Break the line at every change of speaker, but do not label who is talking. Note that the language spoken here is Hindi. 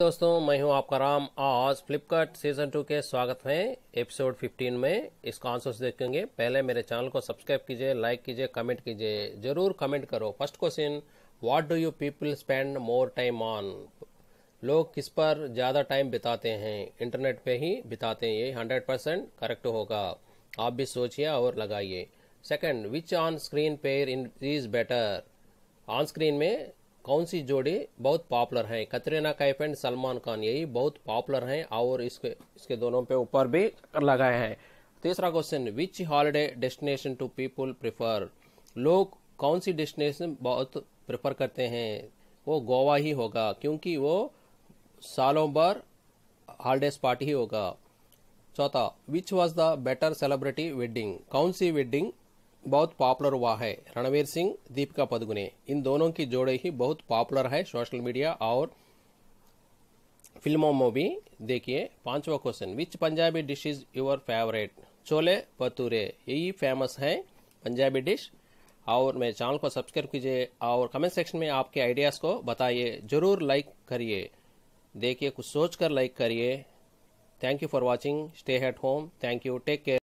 दोस्तों मैं हूं आपका राम आज फ्लिपकार्ट सीजन टू के स्वागत में एपिसोड 15 में इसका आंसर देखेंगे पहले मेरे चैनल को सब्सक्राइब कीजिए लाइक कीजिए कमेंट कीजिए जरूर कमेंट करो first question what do you people spend more time on लोग किस पर ज़्यादा टाइम बिताते हैं इंटरनेट पे ही बिताते हैं ये हंड्रेड परसेंट करेक्ट होगा आप भी सोचिए और लगाइए second which on screen pair in is better on screen में कौन सी जोड़ी बहुत पॉपुलर है कतरीना कैफ एंड सलमान खान यही बहुत पॉपुलर है और इसके इसके दोनों पे ऊपर भी लगाए हैं तीसरा question which holiday destination to people prefer लोग कौन सी डेस्टिनेशन बहुत प्रिफर करते हैं वो गोवा ही होगा क्योंकि वो सालों भर हॉलीडे स्पॉट ही होगा चौथा which was the better celebrity wedding कौन सी वेडिंग बहुत पॉपुलर हुआ है रणवीर सिंह दीपिका पदुकोणे इन दोनों की जोड़े ही बहुत पॉपुलर है सोशल मीडिया और फिल्मों में भी देखिए पांचवा question which Punjabi dish is your favourite chole bhature यही फेमस है पंजाबी डिश और मेरे चैनल को सब्सक्राइब कीजिए और कमेंट सेक्शन में आपके आइडियाज को बताइए जरूर लाइक करिए देखिए कुछ सोच कर लाइक करिए thank you for watching stay at home thank you take care